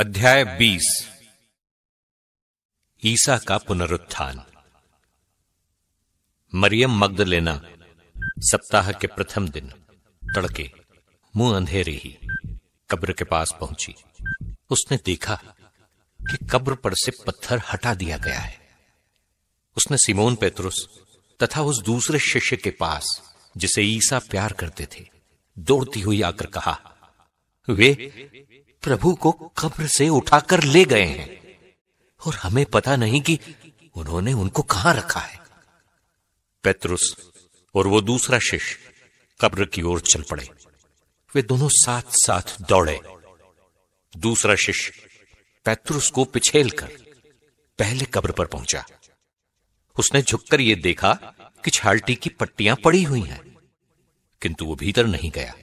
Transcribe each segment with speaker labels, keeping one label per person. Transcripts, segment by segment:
Speaker 1: अध्याय 20 ईसा का पुनरुत्थान मरियम मग्द लेना सप्ताह के प्रथम दिन तड़के मुंह अंधेरे ही कब्र के पास पहुंची उसने देखा कि कब्र पर से पत्थर हटा दिया गया है उसने सिमोन पेतरुस तथा उस दूसरे शिष्य के पास जिसे ईसा प्यार करते थे दौड़ती हुई आकर कहा वे प्रभु को कब्र से उठाकर ले गए हैं और हमें पता नहीं कि उन्होंने उनको कहां रखा है पेत्रुस और वो दूसरा शिष्य कब्र की ओर चल पड़े वे दोनों साथ साथ दौड़े दूसरा शिष्य पैतृस को पिछेल कर पहले कब्र पर पहुंचा उसने झुककर यह देखा कि छाल्टी की पट्टियां पड़ी हुई हैं किंतु वो भीतर नहीं गया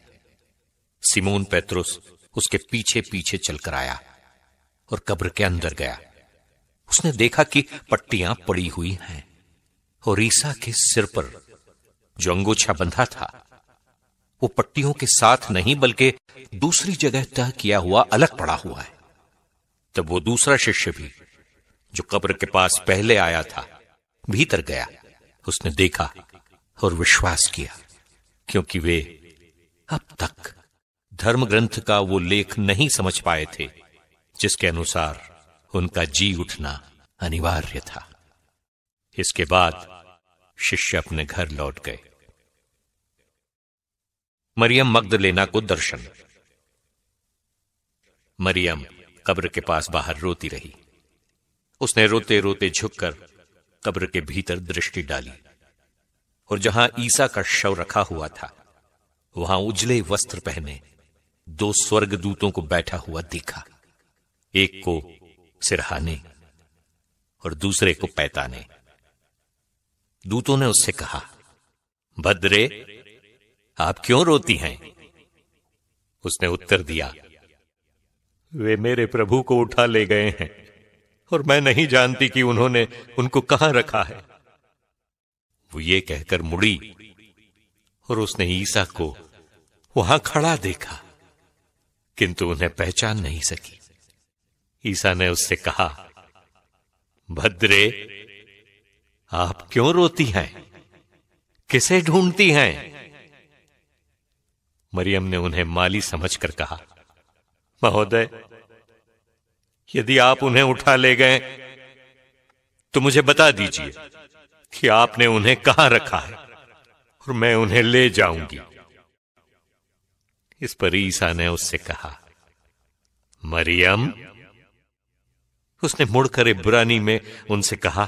Speaker 1: सिमोन पैतृस उसके पीछे पीछे चलकर आया और कब्र के अंदर गया उसने देखा कि पट्टियां पड़ी हुई हैं और ईसा के सिर पर जो अंगोछा बंधा था वो पट्टियों के साथ नहीं बल्कि दूसरी जगह तय किया हुआ अलग पड़ा हुआ है तब वो दूसरा शिष्य भी जो कब्र के पास पहले आया था भीतर गया उसने देखा और विश्वास किया क्योंकि वे अब तक धर्म ग्रंथ का वो लेख नहीं समझ पाए थे जिसके अनुसार उनका जी उठना अनिवार्य था इसके बाद शिष्य अपने घर लौट गए मरियम लेना को दर्शन मरियम कब्र के पास बाहर रोती रही उसने रोते रोते झुककर कब्र के भीतर दृष्टि डाली और जहां ईसा का शव रखा हुआ था वहां उजले वस्त्र पहने दो स्वर्गदूतों को बैठा हुआ देखा एक को सिरहाने और दूसरे को पैताने दूतों ने उससे कहा भद्रे आप क्यों रोती हैं उसने उत्तर दिया वे मेरे प्रभु को उठा ले गए हैं और मैं नहीं जानती कि उन्होंने उनको कहां रखा है वो ये कहकर मुड़ी और उसने ईसा को वहां खड़ा देखा किंतु उन्हें पहचान नहीं सकी ईसा ने उससे कहा भद्रे आप क्यों रोती हैं किसे ढूंढती हैं मरियम ने उन्हें माली समझकर कहा महोदय यदि आप उन्हें उठा ले गए तो मुझे बता दीजिए कि आपने उन्हें कहां रखा है और मैं उन्हें ले जाऊंगी इस पर ईसा ने उससे कहा मरियम उसने मुड़कर इब्रानी में उनसे कहा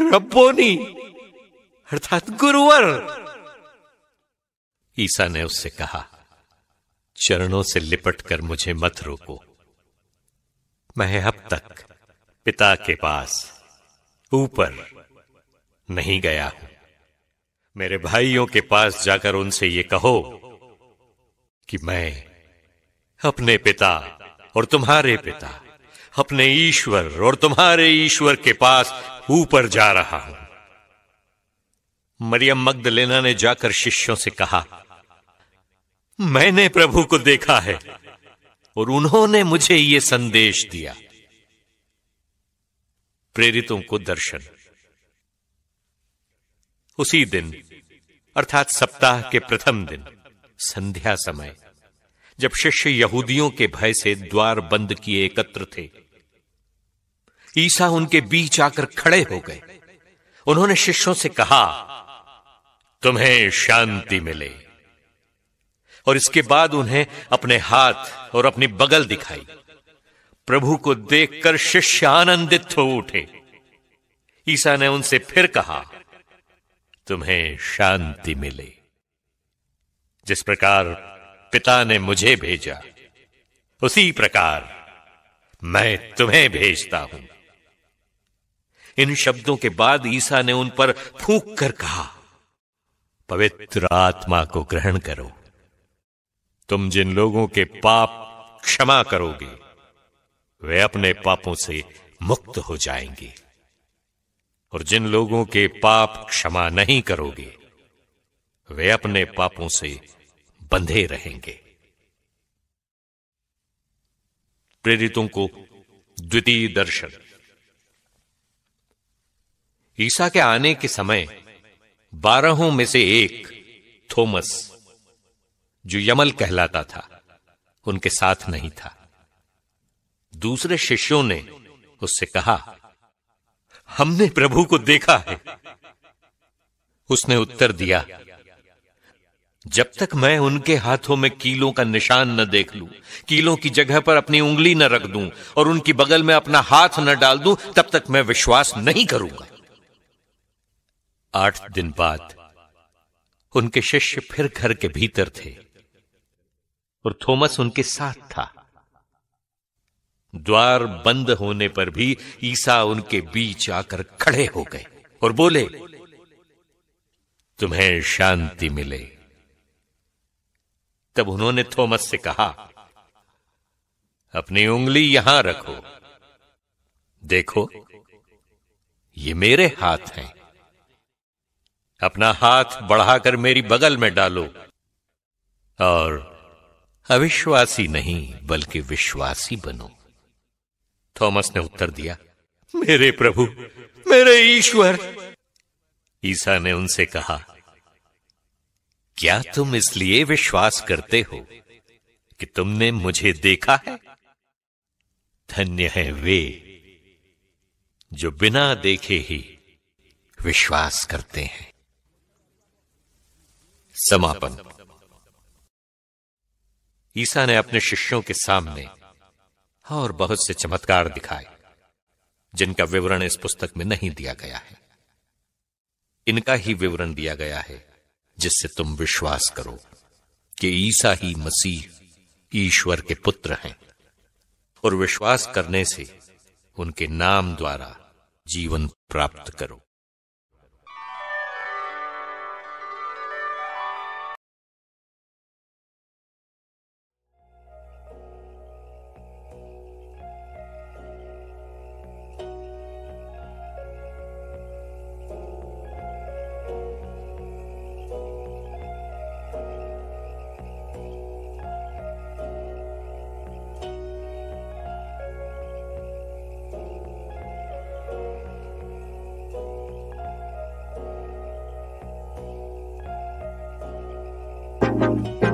Speaker 1: रब्बोनी अर्थात गुरुवर ईसा ने उससे कहा चरणों से लिपट कर मुझे मत रोको मैं अब तक पिता के पास ऊपर नहीं गया हूं मेरे भाइयों के पास जाकर उनसे ये कहो कि मैं अपने पिता और तुम्हारे पिता अपने ईश्वर और तुम्हारे ईश्वर के पास ऊपर जा रहा हूं मरियम लेना ने जाकर शिष्यों से कहा मैंने प्रभु को देखा है और उन्होंने मुझे यह संदेश दिया प्रेरितों को दर्शन उसी दिन अर्थात सप्ताह के प्रथम दिन संध्या समय जब शिष्य यहूदियों के भय से द्वार बंद किए एकत्र थे ईसा उनके बीच आकर खड़े हो गए उन्होंने शिष्यों से कहा तुम्हें शांति मिले और इसके बाद उन्हें अपने हाथ और अपनी बगल दिखाई प्रभु को देखकर शिष्य आनंदित हो उठे ईसा ने उनसे फिर कहा तुम्हें शांति मिले जिस प्रकार पिता ने मुझे भेजा उसी प्रकार मैं तुम्हें भेजता हूं इन शब्दों के बाद ईसा ने उन पर फूक कर कहा पवित्र आत्मा को ग्रहण करो तुम जिन लोगों के पाप क्षमा करोगे वे अपने पापों से मुक्त हो जाएंगे और जिन लोगों के पाप क्षमा नहीं करोगे वे अपने पापों से बंधे रहेंगे प्रेरितों को द्वितीय दर्शन ईसा के आने के समय बारहों में से एक थोमस जो यमल कहलाता था उनके साथ नहीं था दूसरे शिष्यों ने उससे कहा हमने प्रभु को देखा है उसने उत्तर दिया जब तक मैं उनके हाथों में कीलों का निशान न देख लूं, कीलों की जगह पर अपनी उंगली न रख दूं और उनकी बगल में अपना हाथ न डाल दूं, तब तक मैं विश्वास नहीं करूंगा आठ दिन बाद उनके शिष्य फिर घर के भीतर थे और थोमस उनके साथ था द्वार बंद होने पर भी ईसा उनके बीच आकर खड़े हो गए और बोले तुम्हें शांति मिले तब उन्होंने थोमस से कहा अपनी उंगली यहां रखो देखो ये मेरे हाथ हैं अपना हाथ बढ़ाकर मेरी बगल में डालो और अविश्वासी नहीं बल्कि विश्वासी बनो थॉमस ने उत्तर दिया मेरे प्रभु मेरे ईश्वर ईसा ने उनसे कहा क्या तुम इसलिए विश्वास करते हो कि तुमने मुझे देखा है धन्य है वे जो बिना देखे ही विश्वास करते हैं समापन ईसा ने अपने शिष्यों के सामने और बहुत से चमत्कार दिखाए जिनका विवरण इस पुस्तक में नहीं दिया गया है इनका ही विवरण दिया गया है जिससे तुम विश्वास करो कि ईसा ही मसीह ईश्वर के पुत्र हैं और विश्वास करने से उनके नाम द्वारा जीवन प्राप्त करो Thank you.